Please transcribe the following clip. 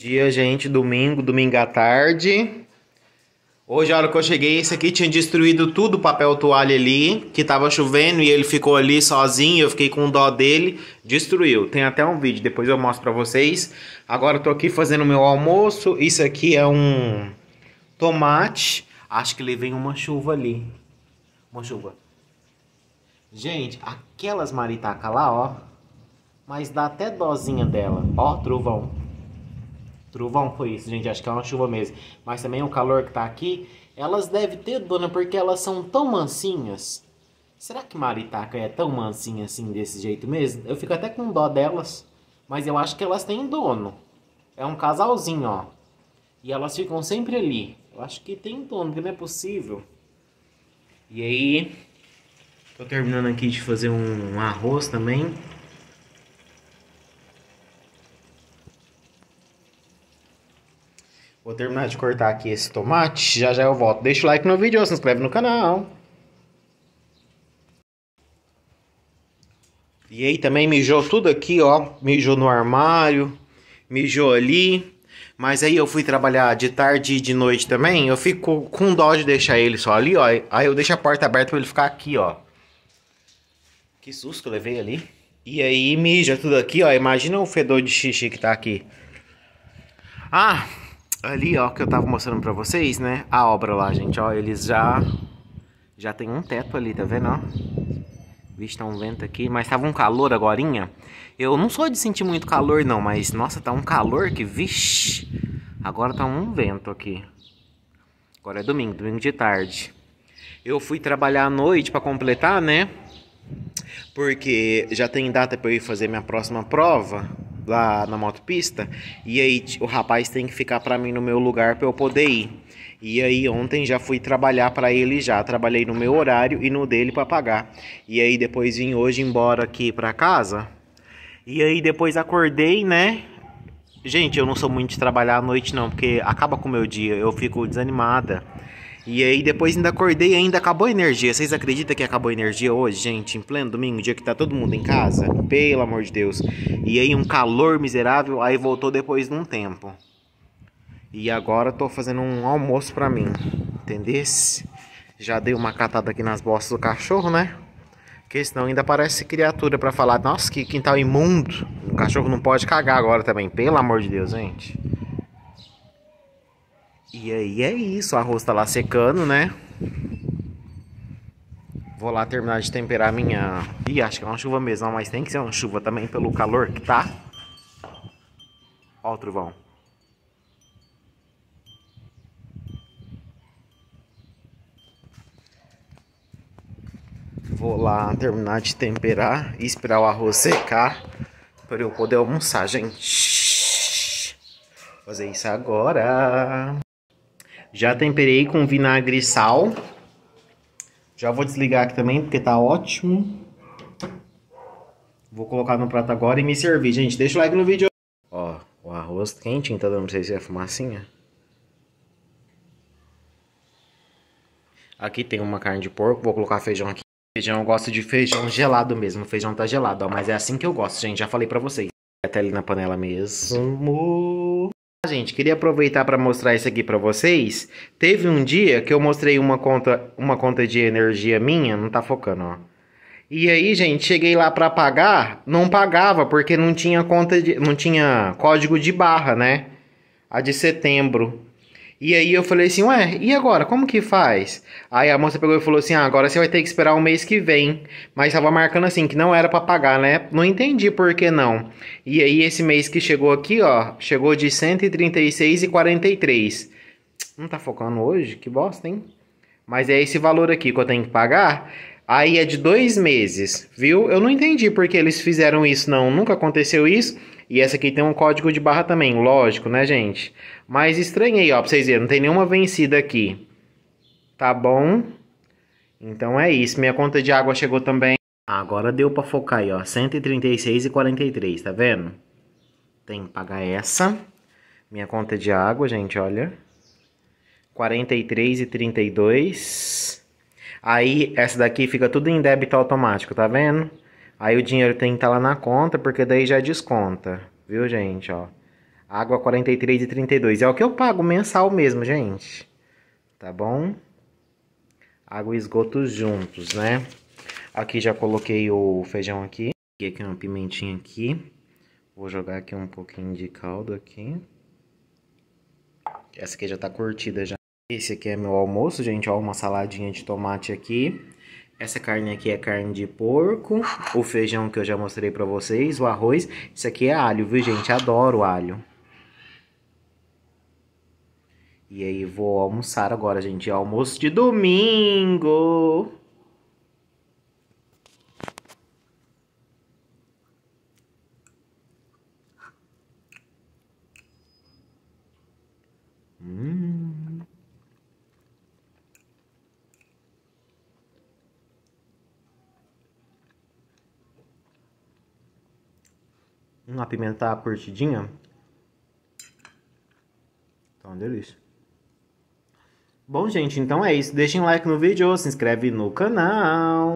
dia, gente. Domingo, domingo à tarde. Hoje, a hora que eu cheguei, esse aqui tinha destruído tudo o papel toalha ali, que tava chovendo e ele ficou ali sozinho. Eu fiquei com dó dele, destruiu. Tem até um vídeo, depois eu mostro pra vocês. Agora eu tô aqui fazendo meu almoço. Isso aqui é um tomate. Acho que ele vem uma chuva ali. Uma chuva. Gente, aquelas maritacas lá, ó. Mas dá até dozinha dela. Ó, trovão. Trovão foi isso, gente. Acho que é uma chuva mesmo. Mas também o calor que tá aqui. Elas devem ter, dona, porque elas são tão mansinhas. Será que maritaca é tão mansinha assim, desse jeito mesmo? Eu fico até com dó delas. Mas eu acho que elas têm dono. É um casalzinho, ó. E elas ficam sempre ali. Eu acho que tem dono, que não é possível. E aí... Tô terminando aqui de fazer um arroz também. Vou terminar de cortar aqui esse tomate, já já eu volto. Deixa o like no vídeo, se inscreve no canal. E aí também mijou tudo aqui, ó. Mijou no armário, mijou ali. Mas aí eu fui trabalhar de tarde e de noite também. Eu fico com dó de deixar ele só ali, ó. Aí eu deixo a porta aberta pra ele ficar aqui, ó. Que susto que eu levei ali. E aí mija tudo aqui, ó. Imagina o fedor de xixi que tá aqui. Ah, ali, ó, que eu tava mostrando pra vocês, né? A obra lá, gente, ó, eles já... Já tem um teto ali, tá vendo, ó? Vixe, tá um vento aqui, mas tava um calor agorinha. Eu não sou de sentir muito calor, não, mas, nossa, tá um calor que, vixe... Agora tá um vento aqui. Agora é domingo, domingo de tarde. Eu fui trabalhar à noite para completar, né? Porque já tem data para eu ir fazer minha próxima prova lá na motopista, e aí o rapaz tem que ficar para mim no meu lugar para eu poder ir. E aí ontem já fui trabalhar para ele já, trabalhei no meu horário e no dele para pagar. E aí depois vim hoje embora aqui para casa. E aí depois acordei, né? Gente, eu não sou muito de trabalhar à noite não, porque acaba com o meu dia, eu fico desanimada. E aí depois ainda acordei e ainda acabou a energia. Vocês acreditam que acabou a energia hoje, gente? Em pleno domingo, dia que tá todo mundo em casa? Pelo amor de Deus. E aí um calor miserável, aí voltou depois de um tempo. E agora tô fazendo um almoço pra mim. Entendesse? Já dei uma catada aqui nas bostas do cachorro, né? Porque senão ainda parece criatura para falar, nossa, que quintal imundo. O cachorro não pode cagar agora também, pelo amor de Deus, gente. E aí é isso, o arroz tá lá secando, né? Vou lá terminar de temperar minha... Ih, acho que é uma chuva mesmo, mas tem que ser uma chuva também pelo calor que tá. Ó o trovão. Vou lá terminar de temperar e esperar o arroz secar para eu poder almoçar, gente. Fazer isso agora. Já temperei com vinagre e sal. Já vou desligar aqui também, porque tá ótimo. Vou colocar no prato agora e me servir. Gente, deixa o like no vídeo. Ó, o arroz quente tá dando pra vocês se é fumacinha. Aqui tem uma carne de porco, vou colocar feijão aqui. Feijão, eu gosto de feijão gelado mesmo. O feijão tá gelado, ó. Mas é assim que eu gosto, gente. Já falei pra vocês. Até ali na panela mesmo. Tá, gente, queria aproveitar para mostrar isso aqui para vocês. Teve um dia que eu mostrei uma conta, uma conta de energia minha, não tá focando, ó. E aí, gente, cheguei lá para pagar, não pagava porque não tinha conta de, não tinha código de barra, né? A de setembro. E aí eu falei assim, ué, e agora? Como que faz? Aí a moça pegou e falou assim, ah, agora você vai ter que esperar o um mês que vem. Mas tava marcando assim, que não era para pagar, né? Não entendi por que não. E aí esse mês que chegou aqui, ó, chegou de 136,43. Não tá focando hoje? Que bosta, hein? Mas é esse valor aqui que eu tenho que pagar. Aí é de dois meses, viu? Eu não entendi porque eles fizeram isso, não. Nunca aconteceu isso. E essa aqui tem um código de barra também, lógico, né, gente? Mas estranhei, ó, pra vocês verem. Não tem nenhuma vencida aqui. Tá bom? Então é isso. Minha conta de água chegou também. Agora deu pra focar aí, ó. 136,43, tá vendo? Tem que pagar essa. Minha conta de água, gente, olha. 43,32. Aí essa daqui fica tudo em débito automático, tá vendo? Aí o dinheiro tem que estar tá lá na conta, porque daí já desconta, viu, gente, ó. Água 43,32 é o que eu pago mensal mesmo, gente. Tá bom? Água e esgoto juntos, né? Aqui já coloquei o feijão aqui. Aqui, aqui uma pimentinha aqui. Vou jogar aqui um pouquinho de caldo aqui. Essa aqui já tá curtida já. Esse aqui é meu almoço, gente, ó, uma saladinha de tomate aqui. Essa carne aqui é carne de porco, o feijão que eu já mostrei pra vocês, o arroz. Isso aqui é alho, viu, gente? Adoro alho. E aí, vou almoçar agora, gente. Almoço de domingo! uma pimenta curtidinha. Então, uma delícia. Bom, gente, então é isso. Deixem like no vídeo, se inscreve no canal.